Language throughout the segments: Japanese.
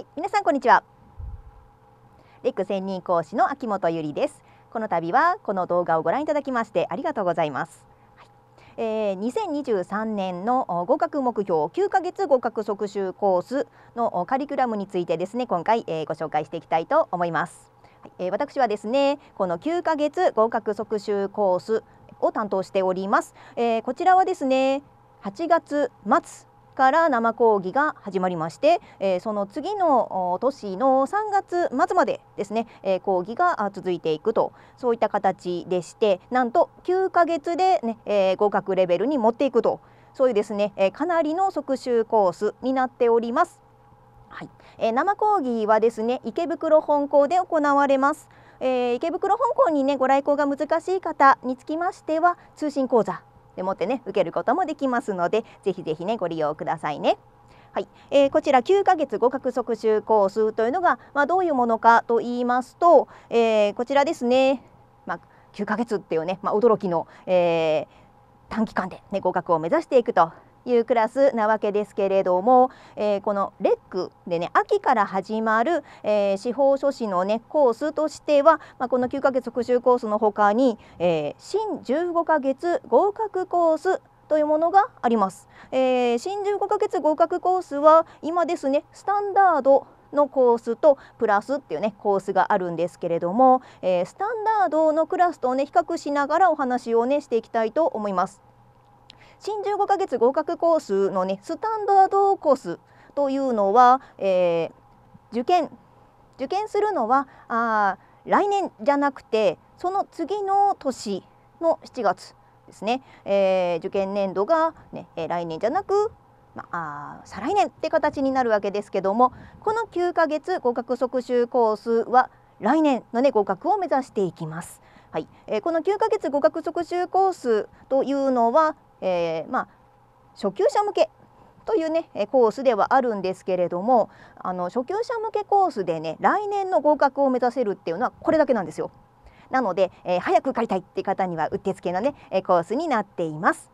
はい、皆さんこんにちは。レック専任講師の秋元由里です。この度はこの動画をご覧いただきましてありがとうございます。はい、えー、2023年の合格目標9ヶ月合格速習コースのカリキュラムについてですね今回、えー、ご紹介していきたいと思います、はいえー、私はですねこの9ヶ月合格速習コースを担当しております、えこちらはですね8月末から生講義が始まりまして、えー、その次の年の3月末までですね、えー、講義が続いていくとそういった形でしてなんと9ヶ月でね、えー、合格レベルに持っていくとそういうですね、えかなりの即習コースになっております。はい、え生講義はですね池袋本校で行われます。え池袋本校にねご来校が難しい方につきましては通信講座でもってね受けることもできますのでぜひぜひねご利用くださいね。はいえー、こちら9ヶ月合格速習コースというのが、まあ、どういうものかと言いますと、えー、こちらですね、まあ、9ヶ月っていうね、まあ、驚きの、えー、短期間で、ね、合格を目指していくというクラスなわけですけれども、えー、このレックでね秋から始まる、えー、司法書士のねコースとしては、まあ、この9ヶ月復習コースのほかに、えー、新15ヶ月合格コースというものがあります、えー、新15ヶ月合格コースは今ですねスタンダードのコースとプラスっていうねコースがあるんですけれども、えー、スタンダードのクラスとね比較しながらお話をねしていきたいと思います。新15ヶ月合格コースのねスタンダードコースというのは、えー、受験受験するのはあ来年じゃなくてその次の年の7月ですね、えー、受験年度がね、ええ来年じゃなく、まあ、再来年って形になるわけですけどもこの9ヶ月合格即習コースは来年の、ね、合格を目指していきます。はいえー、この9ヶ月合格即習コースというのはえー、まあ、初級者向けというねコースではあるんですけれどもあの初級者向けコースでね来年の合格を目指せるっていうのはこれだけなんですよ。なので、えー、早く受かりたいって方にはうってつけのねコースになっています。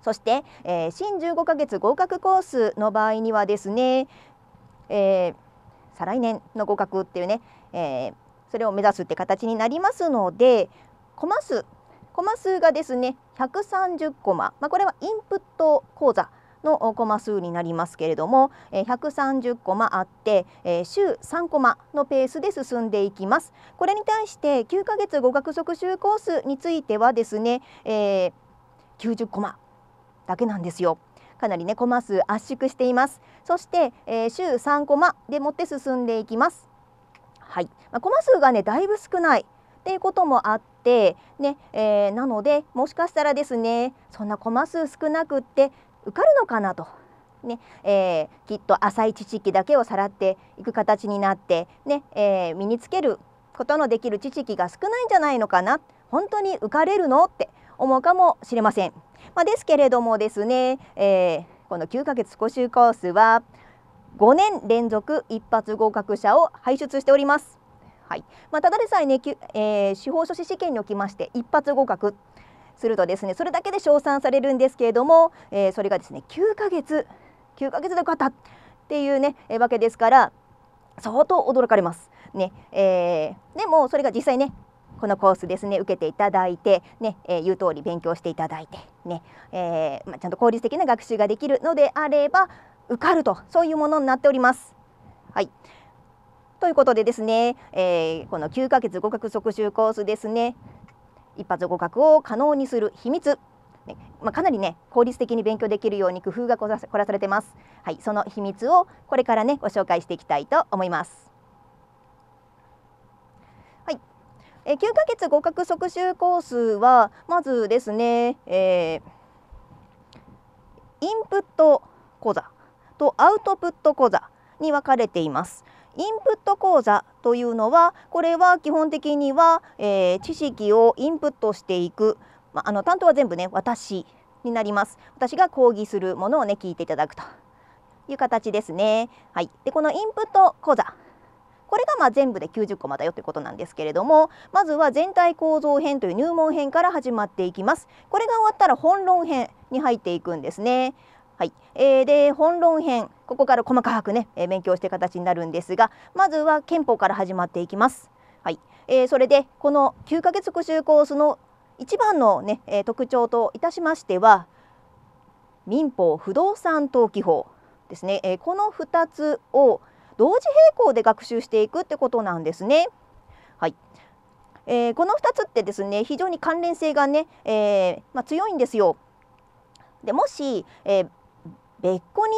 そして、えー、新15ヶ月合格コースの場合にはですね、えー、再来年の合格っていうね、えー、それを目指すって形になりますのでコマ数コマ数がですね130コマ、まあ、これはインプット講座のコマ数になりますけれども130コマあって週3コマのペースで進んでいきますこれに対して9ヶ月語学速習コースについてはですね、えー、90コマだけなんですよかなりねコマ数圧縮していますそして、週3コマでもって進んでいきますはい、コマ数がねだいぶ少ないっていうこともあって、ねえー、なのでもしかしたらですねそんなコマ数少なくって受かるのかなと。ねえー、きっと浅い知識だけをさらっていく形になってね、え身につけることのできる知識が少ないんじゃないのかな本当に受かれるのって思うかもしれません。まあ、ですけれどもですね、えー、この9ヶ月講習コースは5年連続一発合格者を輩出しております。はい。まあ、ただでさえね、えー、司法書士試験におきまして一発合格するとですね、それだけで称賛されるんですけれども、えー、それがですね、9ヶ月9ヶ月で受かったっていうね、えー、わけですから、相当驚かれます。ね、えー、でもそれが実際ね。このコースですね受けていただいてね、えー、言う通り勉強していただいてね、えー、まあ、ちゃんと効率的な学習ができるのであれば受かるとそういうものになっております。はい、ということでですね、えー、この9ヶ月合格速習コースですね一発合格を可能にする秘密、ね、まあ、かなりね効率的に勉強できるように工夫が凝らされてますはいその秘密をこれからねご紹介していきたいと思いますはい、えー、9ヶ月合格速習コースはまずですね、えー、インプット講座とアウトプット講座に分かれています。インプット講座というのはこれは基本的には、えー、知識をインプットしていく、まあ、あの担当は全部ね私になります私が講義するものをね聞いていただくという形ですね。はい、でこのインプット講座これがまあ全部で90個まだよということなんですけれどもまずは全体構造編という入門編から始まっていきますこれが終わったら本論編に入っていくんですねはい、えー、で本論編ここから細かくね、えー、勉強して形になるんですがまずは憲法から始まっていきます。はいえー、それでこの9ヶ月復習コースの一番の、ね、えー、特徴といたしましては民法不動産登記法ですね、えー、この2つを同時並行で学習していくってことなんですね。はいえー、この2つってですね非常に関連性がね、えーまあ、強いんですよ。でもし、えー、別個に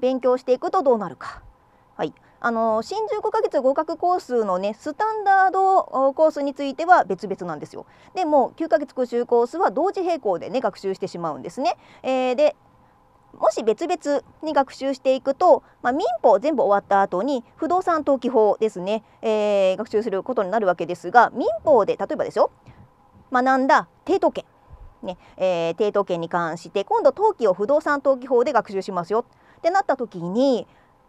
勉強していくとどうなるか。はいあの新15ヶ月合格コースのねスタンダードコースについては別々なんですよ。でも9ヶ月復習コースは同時並行でね学習してしまうんですね。えー、でもし別々に学習していくと、まあ、民法全部終わった後に不動産登記法ですね、えー、学習することになるわけですが民法で例えばですよ学んだ抵当権ねえー、抵当権に関して今度登記を不動産登記法で学習しますよってなった時に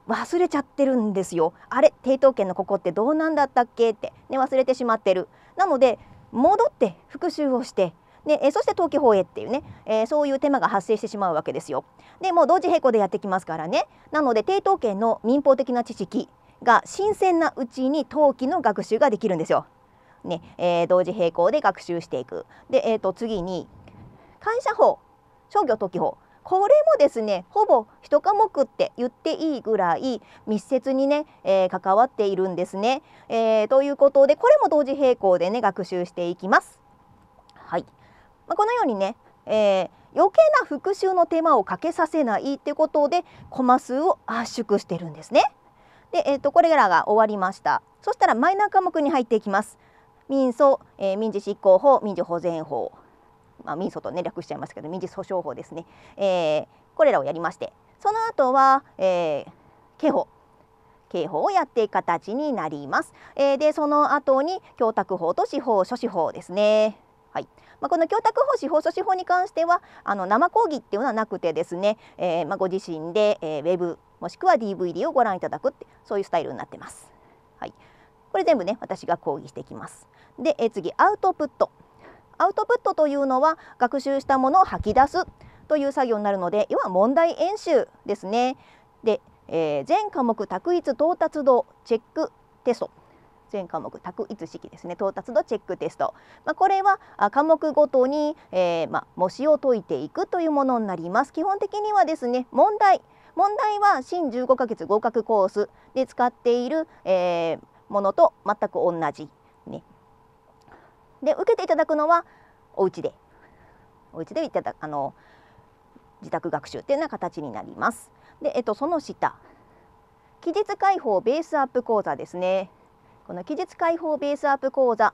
忘れちゃってるんですよあれ抵当権のここってどうなんだったっけって、ね、忘れてしまってるなので戻って復習をしてねえそして登記法へっていうね、えー、そういう手間が発生してしまうわけですよ。でもう同時並行でやってきますからねなので抵当権の民法的な知識が新鮮なうちに登記の学習ができるんですよ。ねえー、同時並行で学習していく。で、えーと次に感謝法商業登記法これもですねほぼ一科目って言っていいぐらい密接にね、えー、関わっているんですね、えー、ということでこれも同時並行でね学習していきます。はいまあ、このようにね、えー、余計な復習の手間をかけさせないってことでコマ数を圧縮してるんですね。で、えー、とこれらが終わりました。そしたらマイナー科目に入っていきます。民訴、えー、民事執行法、民事保全法、まあ、民訴と、ね、略しちゃいますけど民事訴訟法ですね、えー、これらをやりましてその後は、えー、刑法刑法をやっていく形になります。えー、でその後に供託法と司法書士法ですね。はいまあ、この供託法司法書士法に関してはあの生講義っていうのはなくてですね、えー、まあ、ご自身で、えー、ウェブもしくは DVD をご覧いただくってそういうスタイルになってます。はい、これ全部ね私が講義していきます。で、えー、次アウトプットアウトプットというのは学習したものを吐き出すという作業になるので要は問題演習ですね。で、えー、全科目択一到達度チェックテスト全科目択一式ですね到達度チェックテスト、まあ、これは科目ごとに、えー、まあ、模試を解いていくというものになります基本的にはですね問題問題は新15ヶ月合格コースで使っている、えー、ものと全く同じで受けていただくのはお家でお家でいただあの自宅学習っていうような形になります。で、えっと、その下期日開放ベースアップ講座ですねこの期日開放ベースアップ講座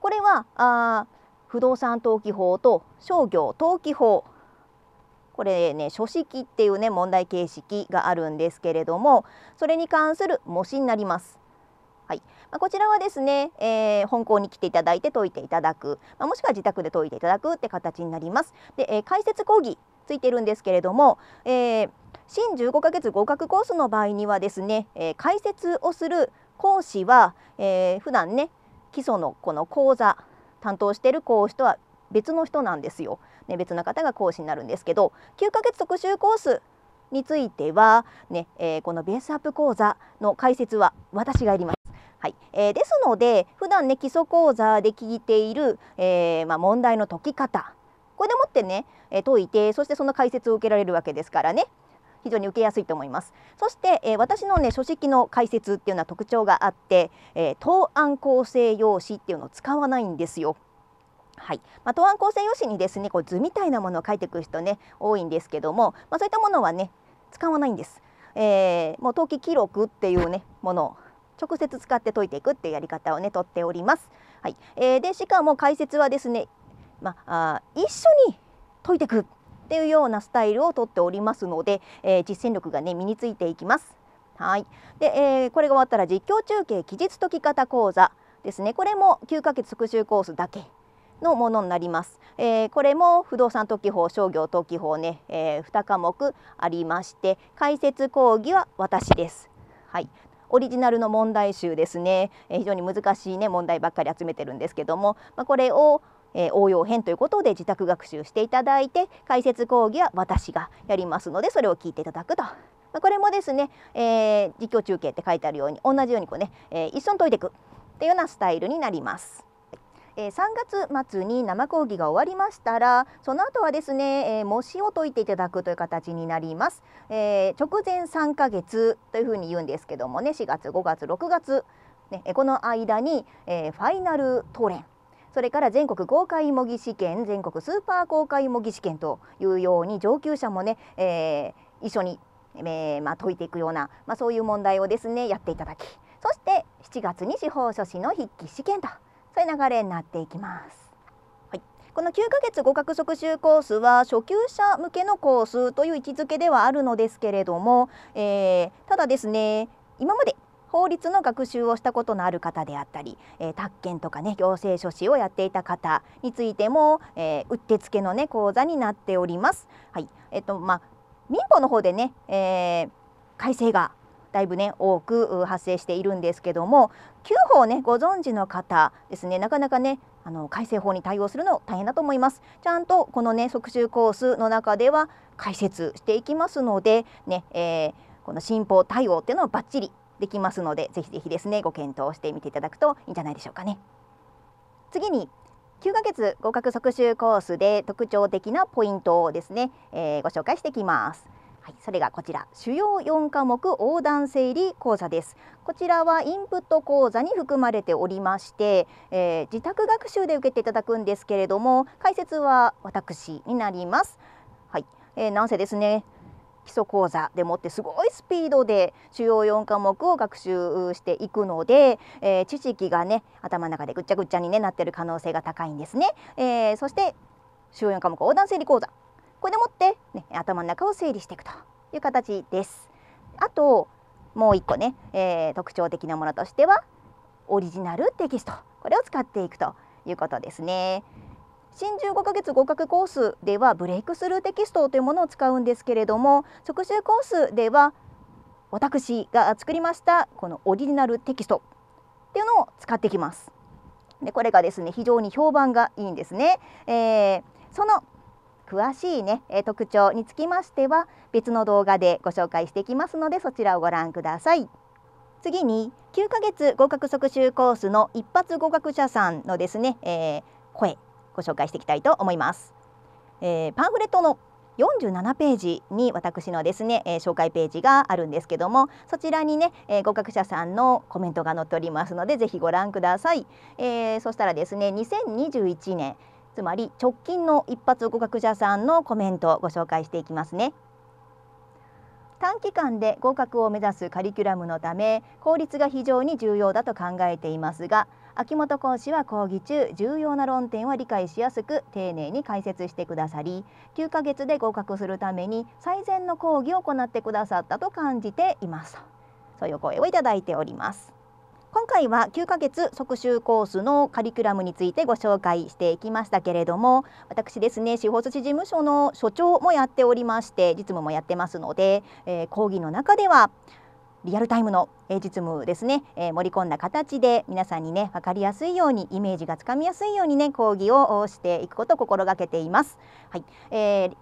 これはあ不動産登記法と商業登記法これね書式っていうね問題形式があるんですけれどもそれに関する模試になります。まあ、こちらはですね、えー、本校に来ていただいて解いていただく、まあ、もしくは自宅で解いていただくって形になります。で、えー、解説講義ついてるんですけれども、えー、新15ヶ月合格コースの場合にはですね、えー、解説をする講師は、えー、普段ね基礎のこの講座担当している講師とは別の人なんですよ、ね、別の方が講師になるんですけど9ヶ月特集コースについてはね、えー、このベースアップ講座の解説は私がやります。はい、えー、ですので普段ね基礎講座で聞いている、えー、まあ、問題の解き方これでもってね、え解いてそしてその解説を受けられるわけですからね非常に受けやすいと思います。そして、えー、私のね書式の解説っていうのは特徴があって、えー、答案構成用紙っていうのを使わないんですよ。はいまあ、答案構成用紙にですねこう図みたいなものを書いていく人ね多いんですけども、まあ、そういったものはね使わないんです。えー、もう登記記録っていうねもの直接使って解いていくっていうやり方をね取っております。はいえー、でしかも解説はですね、まあ、一緒に解いていくっていうようなスタイルを取っておりますので、えー、実践力がね身についていきます。はいでえー、これが終わったら実況中継期日解き方講座ですねこれも9ヶ月復習コースだけのものになります。えー、これも不動産登記法、商業登記法ね、えー、2科目ありまして、解説講義は私です。はい、オリジナルの問題集ですね、え非常に難しい、ね、問題ばっかり集めてるんですけども、まあ、これをえ応用編ということで自宅学習していただいて解説講義は私がやりますのでそれを聞いていただくと。まこれもですね、えー、実況中継って書いてあるように同じようにこうね、えー、一緒に解いていくっていうようなスタイルになります。えー、3月末に生講義が終わりましたらその後はですね、えー、模試を解いていただくという形になります、えー、直前3ヶ月というふうに言うんですけどもね4月5月6月、ね、この間に、えー、ファイナルトレンそれから全国公開模擬試験全国スーパー公開模擬試験というように上級者もね、えー、一緒に、えーまあ、解いていくような、まあ、そういう問題をですねやっていただきそして7月に司法書士の筆記試験と。そういう流れになっていきます。はい、この9ヶ月語学即習コースは初級者向けのコースという位置づけではあるのですけれども、えー、ただですね今まで法律の学習をしたことのある方であったり、えー、宅建とかね行政書士をやっていた方についても、えー、うってつけのね講座になっております。はい、えっ、とまあ民法の方でね、えー、改正がだいぶね多く発生しているんですけども9法ねご存知の方ですねなかなかねあの改正法に対応するの大変だと思いますちゃんとこのね即習コースの中では解説していきますのでね、えー、この新法対応っていうのをバッチリできますのでぜひぜひですねご検討してみていただくといいんじゃないでしょうかね次に9ヶ月合格即習コースで特徴的なポイントをですね、えー、ご紹介していきます。はい、それがこちら主要4科目横断整理講座ですこちらはインプット講座に含まれておりまして、えー、自宅学習で受けていただくんですけれども解説は私になりますはい、えー、なんせですね基礎講座でもってすごいスピードで主要4科目を学習していくので、えー、知識がね頭の中でぐっちゃぐっちゃに、ね、なってる可能性が高いんですね、えー、そして主要4科目横断整理講座これでもって、ね、頭の中を整理していくという形です。あともう一個ね、えー、特徴的なものとしてはオリジナルテキストこれを使っていくということですね。新15ヶ月合格コースではブレイクスルーテキストというものを使うんですけれども職種コースでは私が作りましたこのオリジナルテキストっていうのを使ってきます。でこれがですね非常に評判がいいんですね。えー、その詳しいね、え特徴につきましては別の動画でご紹介していきますのでそちらをご覧ください。次に9ヶ月合格即習コースの一発合格者さんのですね、えー、声ご紹介していきたいと思います。えー、パンフレットの47ページに私のですね、えー、紹介ページがあるんですけどもそちらにね、えー、合格者さんのコメントが載っておりますのでぜひご覧ください、えー、そしたらですね2021年つまり直近の一発合格者さんのコメントをご紹介していきますね。短期間で合格を目指すカリキュラムのため効率が非常に重要だと考えていますが秋元講師は講義中重要な論点は理解しやすく丁寧に解説してくださり9ヶ月で合格するために最善の講義を行ってくださったと感じていますという声をいただいております。今回は9ヶ月即習コースのカリキュラムについてご紹介していきましたけれども私ですね司法書士事務所の所長もやっておりまして実務もやってますので、えー、講義の中ではリアルタイムの実務ですね、えー、盛り込んだ形で皆さんにね分かりやすいようにイメージがつかみやすいようにね講義をしていくことを心がけています。はい、えー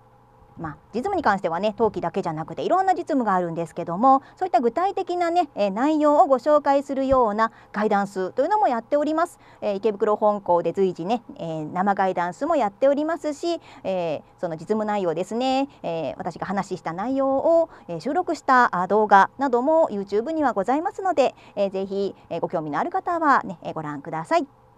まあ、実務に関してはね登記だけじゃなくていろんな実務があるんですけどもそういった具体的なね、え内容をご紹介するようなガイダンスというのもやっております、え池袋本校で随時ね、え生ガイダンスもやっておりますし、えその実務内容ですね、え私が話した内容を収録した動画なども YouTube にはございますので、えー、ぜひご興味のある方はねご覧ください。